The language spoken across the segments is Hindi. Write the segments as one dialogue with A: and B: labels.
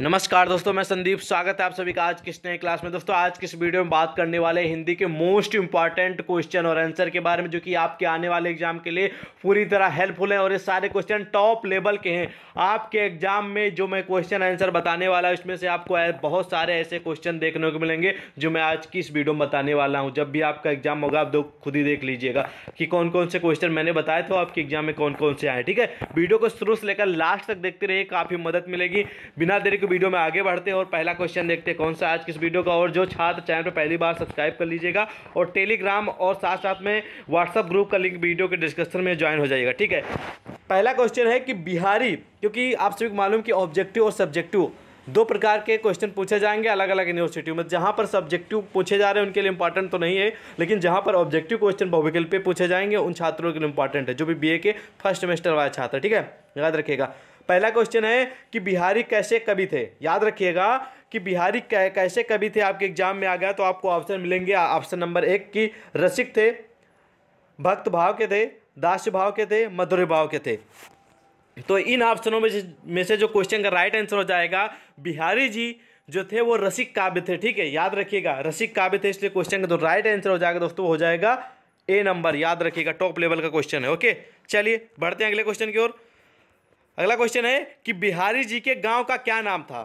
A: नमस्कार दोस्तों मैं संदीप स्वागत है आप सभी का आज किस नए क्लास में दोस्तों आज किस वीडियो में बात करने वाले हिंदी के मोस्ट इंपॉर्टेंट क्वेश्चन और आंसर के बारे में जो कि आपके आने वाले एग्जाम के लिए पूरी तरह हेल्पफुल है और ये सारे क्वेश्चन टॉप लेवल के हैं आपके एग्जाम में जो मैं क्वेश्चन आंसर बताने वाला हूँ इसमें से आपको बहुत सारे ऐसे क्वेश्चन देखने को मिलेंगे जो मैं आज की इस वीडियो में बताने वाला हूँ जब भी आपका एग्जाम होगा आप दो खुद ही देख लीजिएगा कि कौन कौन से क्वेश्चन मैंने बताए थे आपके एग्जाम में कौन कौन से आए ठीक है वीडियो को शुरू से लेकर लास्ट तक देखते रहिए काफ़ी मदद मिलेगी बिना देरी वीडियो में आगे बढ़ते हैं और पहला क्वेश्चन देखते हैं कौन सा आज किस वीडियो का और जो छात्र चैनल पर पहली बार सब्सक्राइब कर लीजिएगा और टेलीग्राम और साथ साथ में व्हाट्सअप ग्रुप का लिंक वीडियो के डिस्क्रिप्शन में ज्वाइन हो जाएगा ठीक है पहला क्वेश्चन है कि बिहारी क्योंकि आप सभी को मालूम कि ऑब्जेक्टिव और सब्जेक्टिव दो प्रकार के क्वेश्चन पूछे जाएंगे अलग अलग यूनिवर्सिटी में जहाँ पर सब्जेक्टिव पूछे जा रहे हैं उनके लिए इंपॉर्टेंट तो नहीं है लेकिन जहाँ पर ऑब्जेक्टिव क्वेश्चन बहुविकल पे पूछे जाएंगे उन छात्रों के लिए इंपॉर्टेंट है जो भी बीए के फर्स्ट सेमेस्टर वाला छात्र ठीक है याद रखिएगा पहला क्वेश्चन है कि बिहारी कैसे कवि थे याद रखिएगा कि बिहारी कैसे कवि थे आपके एग्जाम में आ गया तो आपको ऑप्शन मिलेंगे ऑप्शन नंबर एक कि रसिक थे भक्त भाव के थे दास भाव के थे मधुर भाव के थे तो इन ऑप्शनों में से में से जो क्वेश्चन का राइट आंसर हो जाएगा बिहारी जी जो थे वो रसिक काव्य थे ठीक है याद रखिएगा रसिक काव्य थे इसलिए क्वेश्चन का जो राइट आंसर हो जाएगा दोस्तों हो जाएगा ए नंबर याद रखिएगा टॉप लेवल का क्वेश्चन है ओके चलिए बढ़ते हैं अगले क्वेश्चन की ओर अगला क्वेश्चन है कि बिहारी जी के गांव का क्या नाम था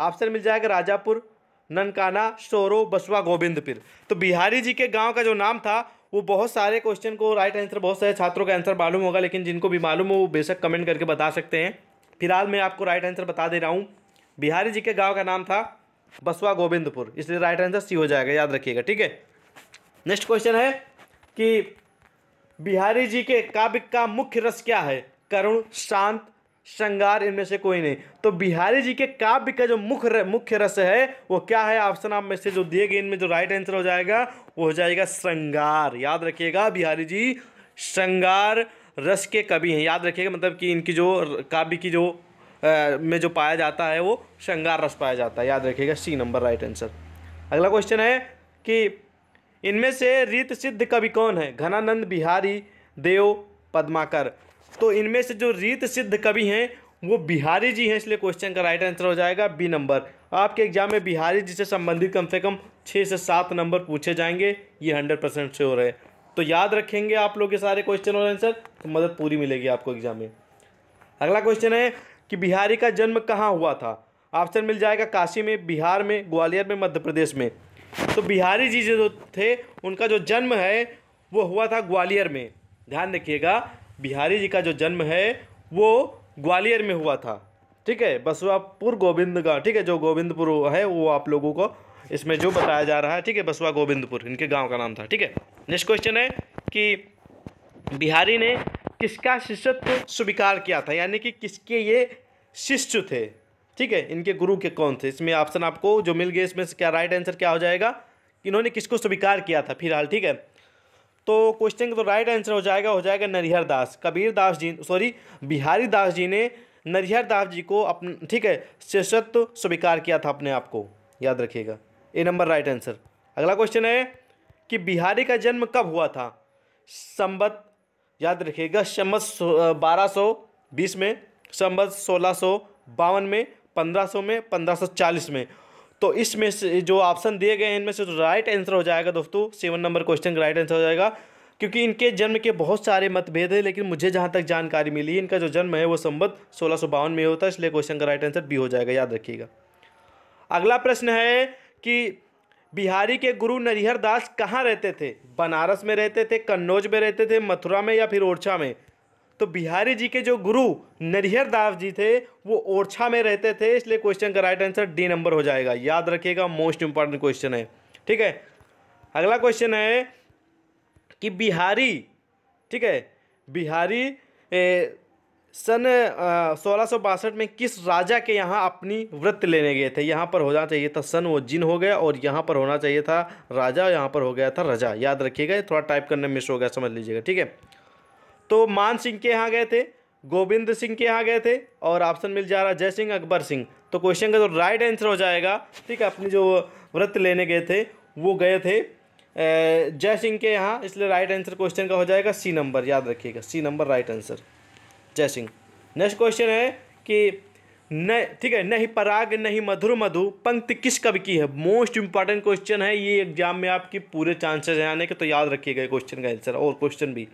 A: ऑप्शन मिल जाएगा राजापुर ननकाना सोरो बसवा गोविंदपुर तो बिहारी जी के गांव का जो नाम था वो बहुत सारे क्वेश्चन को राइट आंसर बहुत सारे छात्रों का आंसर मालूम होगा लेकिन जिनको भी मालूम हो वो बेशक कमेंट करके बता सकते हैं फिलहाल मैं आपको राइट आंसर बता दे रहा हूँ बिहारी जी के गाँव का नाम था बसवा गोविंदपुर इसलिए राइट आंसर सी हो जाएगा याद रखिएगा ठीक है नेक्स्ट क्वेश्चन है कि बिहारी जी के काव्य का मुख्य रस क्या है करुण शांत श्रृंगार इनमें से कोई नहीं तो बिहारी जी के काव्य का जो मुख्य मुख्य रस है वो क्या है ऑप्शन आप में से जो दिए गए इनमें जो राइट आंसर हो जाएगा वो हो जाएगा श्रृंगार याद रखिएगा बिहारी जी श्रृंगार रस के कवि हैं याद रखिएगा मतलब कि इनकी जो काव्य की जो आ, में जो पाया जाता है वो श्रृंगार रस पाया जाता है याद रखिएगा सी नंबर राइट आंसर अगला क्वेश्चन है कि इनमें से रीत सिद्ध कवि कौन है घनानंद बिहारी देव पद्माकर तो इनमें से जो रीत सिद्ध कवि हैं वो बिहारी जी हैं इसलिए क्वेश्चन का राइट आंसर हो जाएगा बी नंबर आपके एग्जाम में बिहारी जी से संबंधित कम से कम छः से सात नंबर पूछे जाएंगे ये हंड्रेड परसेंट से हो रहे हैं तो याद रखेंगे आप लोग ये सारे क्वेश्चन और आंसर तो मदद पूरी मिलेगी आपको एग्जाम में अगला क्वेश्चन है कि बिहारी का जन्म कहाँ हुआ था ऑप्शन मिल जाएगा काशी में बिहार में ग्वालियर में मध्य प्रदेश में तो बिहारी जी जो थे उनका जो जन्म है वो हुआ था ग्वालियर में ध्यान रखिएगा बिहारी जी का जो जन्म है वो ग्वालियर में हुआ था ठीक है बसवापुर गोविंदगढ़ ठीक है जो गोविंदपुर है वो आप लोगों को इसमें जो बताया जा रहा है ठीक है बसवा गोविंदपुर इनके गांव का नाम था ठीक है नेक्स्ट क्वेश्चन है कि बिहारी ने किसका शिष्यत्व स्वीकार किया था यानी कि किसके ये शिष्य थे ठीक है इनके गुरु के कौन थे इसमें ऑप्शन आपको जो मिल गए इसमें क्या राइट आंसर क्या हो जाएगा इन्होंने किसको स्वीकार किया था फिलहाल ठीक है तो क्वेश्चन का तो राइट आंसर हो जाएगा हो जाएगा नरिहर दास कबीर दास जी सॉरी बिहारी दास जी ने नरिहर दास जी को अपन ठीक है शिष्यत्व स्वीकार किया था अपने आप को याद रखिएगा ए नंबर राइट आंसर अगला क्वेश्चन है कि बिहारी का जन्म कब हुआ था संबत याद रखिएगा संबत बारह बीस में संबत सोलह बावन में पंद्रह सौ में पंद्रह सौ चालीस में तो इसमें से जो ऑप्शन दिए गए हैं इनमें से तो राइट आंसर हो जाएगा दोस्तों सेवन नंबर क्वेश्चन का राइट आंसर हो जाएगा क्योंकि इनके जन्म के बहुत सारे मतभेद हैं लेकिन मुझे जहाँ तक जानकारी मिली इनका जो जन्म है वो संबद्ध सोलह सौ में होता है इसलिए क्वेश्चन का राइट आंसर बी हो जाएगा याद रखिएगा अगला प्रश्न है कि बिहारी के गुरु नरिहर दास कहाँ रहते थे बनारस में रहते थे कन्नौज में रहते थे मथुरा में या फिर ओरछा में तो बिहारी जी के जो गुरु नरिहर दास जी थे वो ओरछा में रहते थे इसलिए क्वेश्चन का राइट आंसर डी नंबर हो जाएगा याद रखिएगा मोस्ट इंपॉर्टेंट क्वेश्चन है ठीक है अगला क्वेश्चन है कि बिहारी ठीक है बिहारी ए, सन सोलह में किस राजा के यहाँ अपनी व्रत लेने गए थे यहाँ पर होना चाहिए था सन वो जिन हो गया और यहाँ पर होना चाहिए था राजा यहाँ पर हो गया था रजा याद रखिएगा थोड़ा टाइप करने मिस हो गया समझ लीजिएगा ठीक है तो मान सिंह के यहाँ गए थे गोविंद सिंह के यहाँ गए थे और ऑप्शन मिल जा रहा जय सिंह अकबर सिंह तो क्वेश्चन का जो राइट आंसर हो जाएगा ठीक है अपनी जो व्रत लेने गए थे वो गए थे जय सिंह के यहाँ इसलिए राइट आंसर क्वेश्चन का हो जाएगा सी नंबर याद रखिएगा सी नंबर राइट आंसर जय सिंह नेक्स्ट क्वेश्चन है कि न ठीक है नहीं पराग नहीं मधुर मधु पंक्ति किस कवि की है मोस्ट इंपॉर्टेंट क्वेश्चन है ये एग्जाम में आपकी पूरे चांसेस हैं आने के तो याद रखिएगा क्वेश्चन का आंसर और क्वेश्चन भी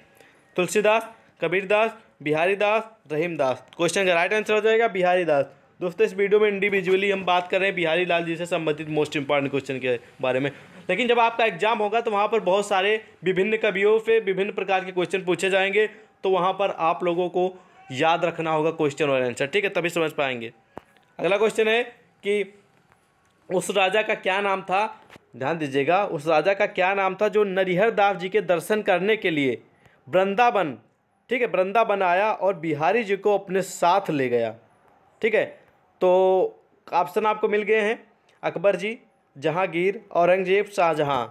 A: तुलसीदास कबीरदास बिहारी दास रहीम दास क्वेश्चन का राइट आंसर हो जाएगा बिहारी दास दोस्तों इस वीडियो में इंडिविजुअली हम बात कर रहे हैं बिहारी लाल जी से संबंधित मोस्ट इंपॉर्टेंट क्वेश्चन के बारे में लेकिन जब आपका एग्जाम होगा तो वहाँ पर बहुत सारे विभिन्न कवियों से विभिन्न प्रकार के क्वेश्चन पूछे जाएंगे तो वहाँ पर आप लोगों को याद रखना होगा क्वेश्चन और आंसर ठीक है तभी समझ पाएंगे अगला क्वेश्चन है कि उस राजा का क्या नाम था ध्यान दीजिएगा उस राजा का क्या नाम था जो नरिहर दास जी के दर्शन करने के लिए वृंदावन ठीक है वृंदावन आया और बिहारी जी को अपने साथ ले गया ठीक है तो ऑप्शन आपको मिल गए हैं अकबर जी जहांगीर औरंगजेब शाहजहाँ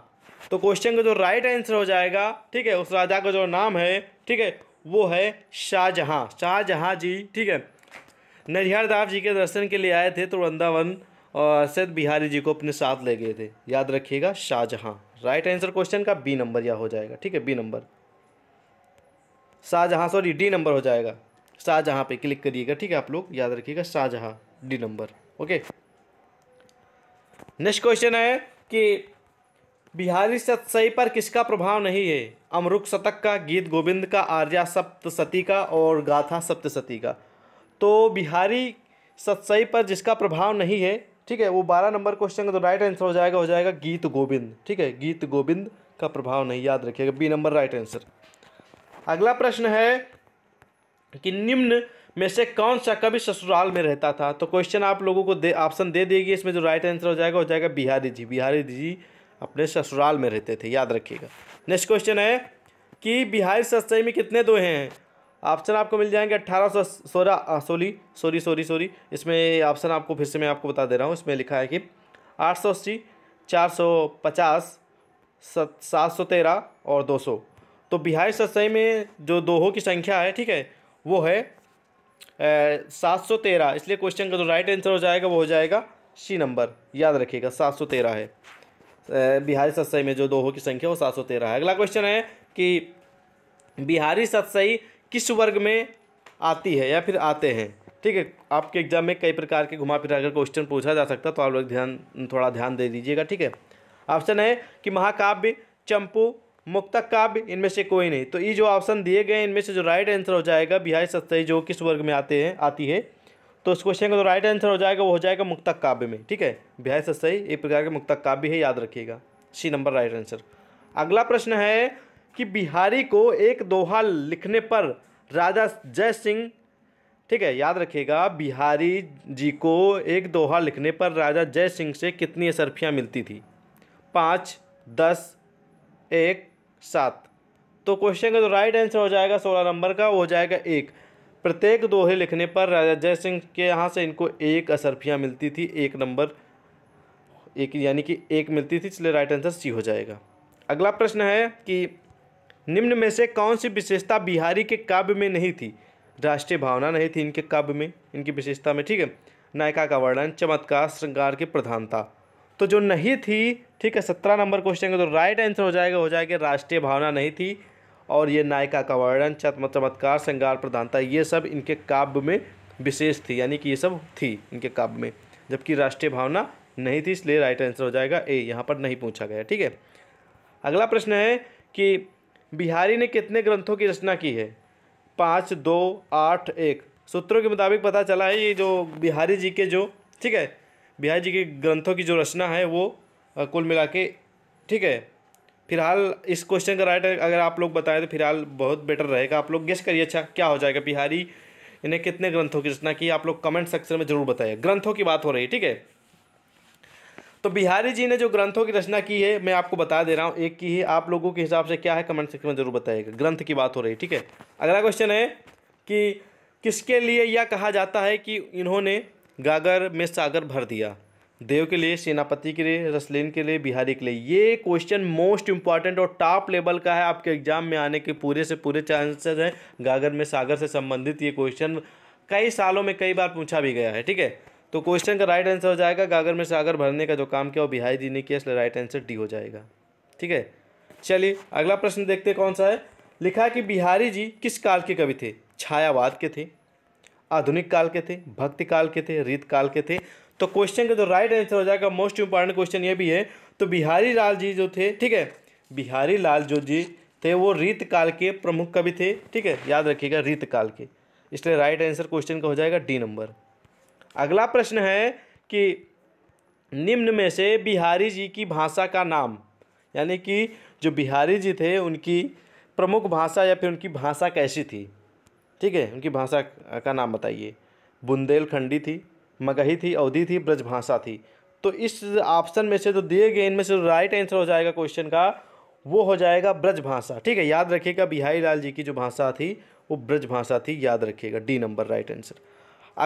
A: तो क्वेश्चन का जो राइट आंसर हो जाएगा ठीक है उस राजा का जो नाम है ठीक है वो है शाहजहाँ शाहजहाँ जी ठीक है नरिहार दास जी के दर्शन के लिए आए थे तो वृंदावन और सैद बिहारी जी को अपने साथ ले गए थे याद रखिएगा शाहजहाँ राइट आंसर क्वेश्चन का बी नंबर यह हो जाएगा ठीक है B number Shah Jahan sorry D number हो जाएगा शाहजहाँ पे क्लिक करिएगा ठीक है आप लोग याद रखिएगा Shah Jahan D number okay next question है कि बिहारी सतसई पर किसका प्रभाव नहीं है अमरुख शतक का गीत गोविंद का आर्या सप्तशती का और गाथा सप्तशती का तो बिहारी सतसई पर जिसका प्रभाव नहीं है ठीक है वो बारह नंबर क्वेश्चन का तो राइट आंसर हो जाएगा हो जाएगा गीत गोविंद ठीक है गीत गोविंद का प्रभाव नहीं याद रखिएगा बी नंबर राइट आंसर अगला प्रश्न है कि निम्न में से कौन सा कवि ससुराल में रहता था तो क्वेश्चन आप लोगों को दे ऑप्शन दे देगी इसमें जो राइट आंसर हो जाएगा हो जाएगा बिहारी जी बिहारी जी अपने ससुराल में रहते थे याद रखिएगा नेक्स्ट क्वेश्चन है कि बिहारी सच्चाई में कितने दोहे हैं ऑप्शन आपको मिल जाएंगे अट्ठारह सौ सोलह सोली सॉरी सॉरी सॉरी इसमें ऑप्शन आपको फिर से मैं आपको बता दे रहा हूँ इसमें लिखा है कि आठ सौ अस्सी चार सौ पचास सात सौ तेरह और दो सौ तो बिहार सत्सई में जो दोहों की संख्या है ठीक है वो है सात सौ तेरह इसलिए क्वेश्चन का जो राइट आंसर हो जाएगा वो हो जाएगा सी नंबर याद रखिएगा सात सौ तेरह है बिहारी सत्सई में जो दोहों की संख्या वो सात सौ तेरह है अगला क्वेश्चन है कि बिहारी सत्सई किस वर्ग में आती है या फिर आते हैं ठीक है आपके एग्जाम में कई प्रकार के घुमा फिरा कर क्वेश्चन पूछा जा सकता तो आप लोग ध्यान थोड़ा ध्यान दे दीजिएगा ठीक है ऑप्शन है कि महाकाव्य चंपू मुक्तक काव्य इनमें से कोई नहीं तो ये जो ऑप्शन दिए गए इनमें से जो राइट आंसर हो जाएगा बिहार सस्ताई जो किस वर्ग में आते हैं आती है तो उस क्वेश्चन का जो राइट आंसर हो जाएगा वो हो जाएगा मुक्तक काव्य में ठीक है बिहार सत्सई एक प्रकार के मुक्तक काव्य है याद रखिएगा सी नंबर राइट आंसर अगला प्रश्न है कि बिहारी को एक दोहा लिखने पर राजा जय सिंह ठीक है याद रखिएगा बिहारी जी को एक दोहा लिखने पर राजा जय सिंह से कितनी असरफियाँ मिलती थी पाँच दस एक सात तो क्वेश्चन का जो राइट आंसर हो जाएगा सोलह नंबर का वो हो जाएगा एक प्रत्येक दोहे लिखने पर राजा जय सिंह के यहाँ से इनको एक असरफियाँ मिलती थी एक नंबर एक यानी कि एक मिलती थी इसलिए राइट आंसर सी हो जाएगा अगला प्रश्न है कि निम्न में से कौन सी विशेषता बिहारी के काव्य में नहीं थी राष्ट्रीय भावना नहीं थी इनके काव्य में इनकी विशेषता में ठीक है नायिका का वर्णन चमत्कार श्रृंगार की प्रधानता तो जो नहीं थी ठीक है सत्रह नंबर क्वेश्चन का तो राइट आंसर हो जाएगा हो जाएगा राष्ट्रीय भावना नहीं थी और ये नायिका का वर्णन चमत्कार श्रृंगार प्रधानता ये सब इनके काव्य में विशेष थी यानी कि ये सब थी इनके काव्य में जबकि राष्ट्रीय भावना नहीं थी इसलिए राइट आंसर हो जाएगा ए यहाँ पर नहीं पूछा गया ठीक है अगला प्रश्न है कि बिहारी ने कितने ग्रंथों की रचना की है पाँच दो आठ एक सूत्रों के मुताबिक पता चला है ये जो बिहारी जी के जो ठीक है बिहारी जी के ग्रंथों की जो रचना है वो कुल मिला के ठीक है फिलहाल इस क्वेश्चन का राइट अगर आप लोग बताएं तो फिलहाल बहुत बेटर रहेगा आप लोग गेस करिए अच्छा क्या हो जाएगा बिहारी इन्हें कितने ग्रंथों की रचना की आप लोग कमेंट सेक्शन में जरूर बताइए ग्रंथों की बात हो रही है ठीक है तो बिहारी जी ने जो ग्रंथों की रचना की है मैं आपको बता दे रहा हूँ एक की ही आप लोगों के हिसाब से क्या है कमेंट सेक्शन में जरूर बताइएगा ग्रंथ की बात हो रही है ठीक है अगला क्वेश्चन है कि किसके लिए यह कहा जाता है कि इन्होंने गागर में सागर भर दिया देव के लिए सेनापति के लिए रसलेन के लिए बिहारी के लिए ये क्वेश्चन मोस्ट इंपॉर्टेंट और टॉप लेवल का है आपके एग्जाम में आने के पूरे से पूरे चांसेस हैं गागर में सागर से संबंधित ये क्वेश्चन कई सालों में कई बार पूछा भी गया है ठीक है तो क्वेश्चन का राइट आंसर हो जाएगा गागर में सागर भरने का जो काम किया वो बिहारी जी ने किया इसलिए राइट आंसर डी हो जाएगा ठीक है चलिए अगला प्रश्न देखते कौन सा है लिखा है कि बिहारी जी किस काल के कवि थे छायावाद के थे आधुनिक काल के थे भक्ति काल के थे रीत काल के थे तो क्वेश्चन का जो राइट आंसर हो जाएगा मोस्ट इंपॉर्टेंट क्वेश्चन ये भी है तो बिहारी लाल जी जो थे ठीक है बिहारी लाल जो जी थे वो रीत काल के प्रमुख कवि थे ठीक है याद रखिएगा रीत काल के इसलिए राइट आंसर क्वेश्चन का हो जाएगा डी नंबर अगला प्रश्न है कि निम्न में से बिहारी जी की भाषा का नाम यानी कि जो बिहारी जी थे उनकी प्रमुख भाषा या फिर उनकी भाषा कैसी थी ठीक है उनकी भाषा का नाम बताइए बुंदेलखंडी थी मगही थी अवधि थी ब्रजभाषा थी तो इस ऑप्शन में से जो दिए गए इनमें से राइट आंसर हो जाएगा क्वेश्चन का वो हो जाएगा ब्रजभाषा ठीक है याद रखिएगा बिहारी लाल जी की जो भाषा थी वो ब्रजभाषा थी याद रखिएगा डी नंबर राइट आंसर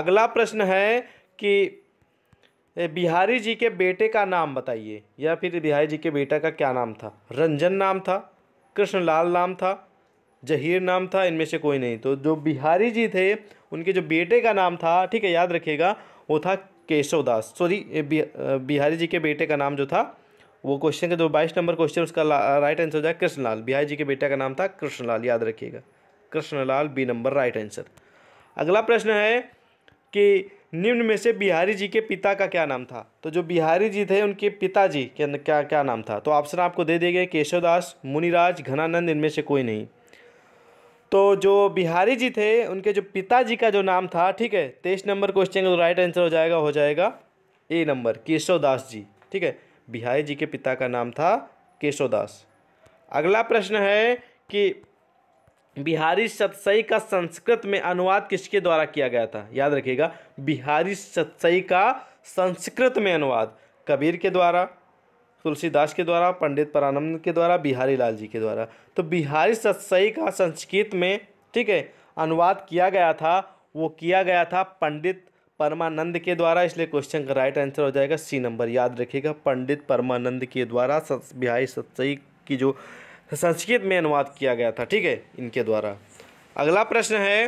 A: अगला प्रश्न है कि बिहारी जी के बेटे का नाम बताइए या फिर बिहारी जी के बेटा का क्या नाम था रंजन नाम था कृष्णलाल नाम था जहीर नाम था इनमें से कोई नहीं तो जो बिहारी जी थे उनके जो बेटे का नाम था ठीक है याद रखिएगा वो था केशवदास सॉरी बिहारी जी के बेटे का नाम जो था वो क्वेश्चन का जो बाईस नंबर क्वेश्चन उसका राइट आंसर हो जाए कृष्णलाल बिहारी जी के बेटे का नाम था कृष्णलाल याद रखिएगा Krishnalal B number right answer अगला प्रश्न है कि निम्न में से बिहारी जी के पिता का क्या नाम था तो जो बिहारी जी थे उनके पिताजी के क्या क्या नाम था तो ऑप्शन आपको दे दिए गए केशवदास मुनिराज घनानंद इनमें से कोई नहीं तो जो बिहारी जी थे उनके जो पिताजी का जो नाम था ठीक है तेईस नंबर क्वेश्चन का राइट आंसर हो जाएगा हो जाएगा ए नंबर केशवदास जी ठीक है बिहारी जी के पिता का नाम था केशवदास अगला प्रश्न है कि बिहारी सतसई का संस्कृत में अनुवाद किसके द्वारा किया गया था याद रखिएगा बिहारी सतसई का संस्कृत में अनुवाद कबीर के द्वारा तुलसीदास के द्वारा पंडित परानंद के द्वारा बिहारी लाल जी के द्वारा तो बिहारी सत्सई का संस्कृत में ठीक है अनुवाद किया गया था वो किया गया था पंडित परमानंद के द्वारा इसलिए क्वेश्चन का राइट आंसर हो जाएगा सी नंबर याद रखिएगा पंडित परमानंद के द्वारा बिहारी सत्सई की जो संस्कृत में अनुवाद किया गया था ठीक है इनके द्वारा अगला प्रश्न है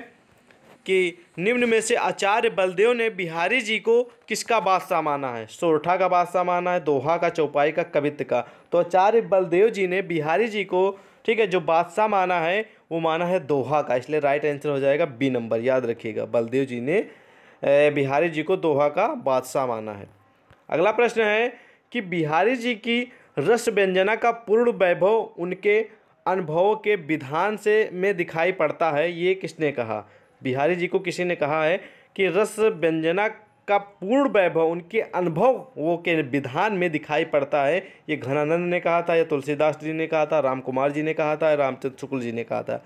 A: कि निम्न में से आचार्य बलदेव ने बिहारी जी को किसका बादशाह माना है सोरठा का बादशाह माना है दोहा का चौपाई का कवित्व का तो आचार्य बलदेव जी ने बिहारी जी को ठीक है जो बादशाह माना है वो माना है दोहा का इसलिए राइट आंसर हो जाएगा बी नंबर याद रखिएगा बलदेव जी ने बिहारी जी को दोहा का बादशाह माना है अगला प्रश्न है कि बिहारी जी की रस व्यंजना का पूर्ण वैभव उनके अनुभवों के विधान से में दिखाई पड़ता है ये किसने कहा बिहारी जी को किसी ने कहा है कि रस व्यंजना का पूर्ण वैभव उनके अनुभव वो के विधान में दिखाई पड़ता है ये घनानंद ने कहा था या तुलसीदास जी ने कहा था राम कुमार जी ने कहा था रामचंद्र शुक्ल जी ने कहा था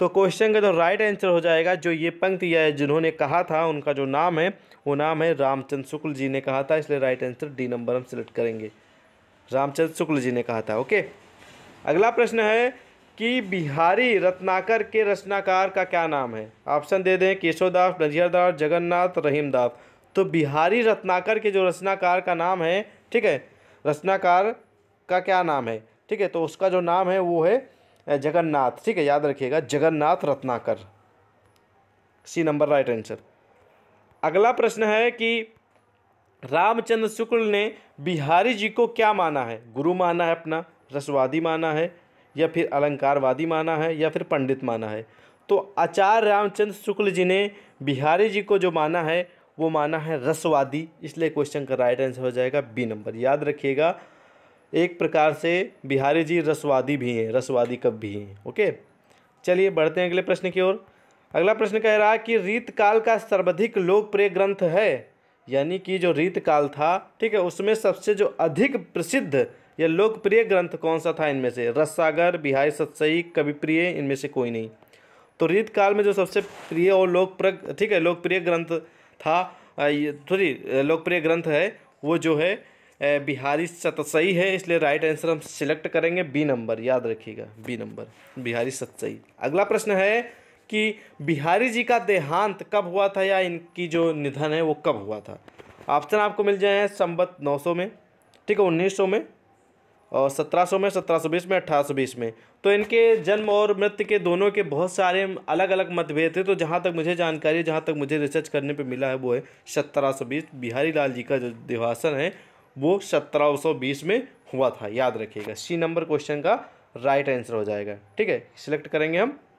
A: तो क्वेश्चन का जो राइट आंसर हो जाएगा जो ये पंक्ति या जिन्होंने कहा था उनका जो नाम है वो नाम है रामचंद्र शुक्ल जी ने कहा था इसलिए राइट आंसर डी नंबर हम सिलेक्ट करेंगे रामचंद्र शुक्ल जी ने कहा था ओके अगला प्रश्न है कि बिहारी रत्नाकर के रचनाकार का क्या नाम है ऑप्शन दे दें केशवदास नजियादास जगन्नाथ रहीमदास तो बिहारी रत्नाकर के जो रचनाकार का नाम है ठीक है रचनाकार का क्या नाम है ठीक है तो उसका जो नाम है वो है जगन्नाथ ठीक है याद रखिएगा Jagannath Ratnakar C number right answer अगला प्रश्न है कि रामचंद्र शुक्ल ने बिहारी जी को क्या माना है गुरु माना है अपना रसवादी माना है या फिर अलंकारवादी माना है या फिर पंडित माना है तो आचार्य रामचंद्र शुक्ल जी ने बिहारी जी को जो माना है वो माना है रसवादी इसलिए क्वेश्चन का राइट आंसर हो जाएगा बी नंबर याद रखिएगा एक प्रकार से बिहारी जी रसवादी भी हैं रसवादी कब भी हैं ओके चलिए बढ़ते हैं अगले प्रश्न की ओर अगला प्रश्न कह रहा है कि रीत काल का सर्वाधिक लोकप्रिय ग्रंथ है यानी कि जो रीत काल था ठीक है उसमें सबसे जो अधिक प्रसिद्ध यह लोकप्रिय ग्रंथ कौन सा था इनमें से रससागर बिहारी सतसई कविप्रिय इनमें से कोई नहीं तो रीत काल में जो सबसे प्रिय और लोकप्रिय ठीक है लोकप्रिय ग्रंथ था सॉरी लोकप्रिय ग्रंथ है वो जो है बिहारी सतसई है इसलिए राइट आंसर हम सिलेक्ट करेंगे बी नंबर याद रखिएगा बी नंबर बिहारी सतसई अगला प्रश्न है कि बिहारी जी का देहांत कब हुआ था या इनकी जो निधन है वो कब हुआ था ऑप्शन आपको मिल जाए संबत 900 में ठीक है 1900 में और सौ में बीस में बीस में तो इनके जन्म और मृत्यु के दोनों के बहुत सारे अलग अलग मतभेद थे तो जहाँ तक मुझे जानकारी है जहाँ तक मुझे रिसर्च करने पे मिला है वो है बीस बिहारी लाल जी का जो देवासन है वो बीस में हुआ था याद रखिएगा सी नंबर क्वेश्चन का राइट आंसर हो जाएगा ठीक है सिलेक्ट करेंगे हम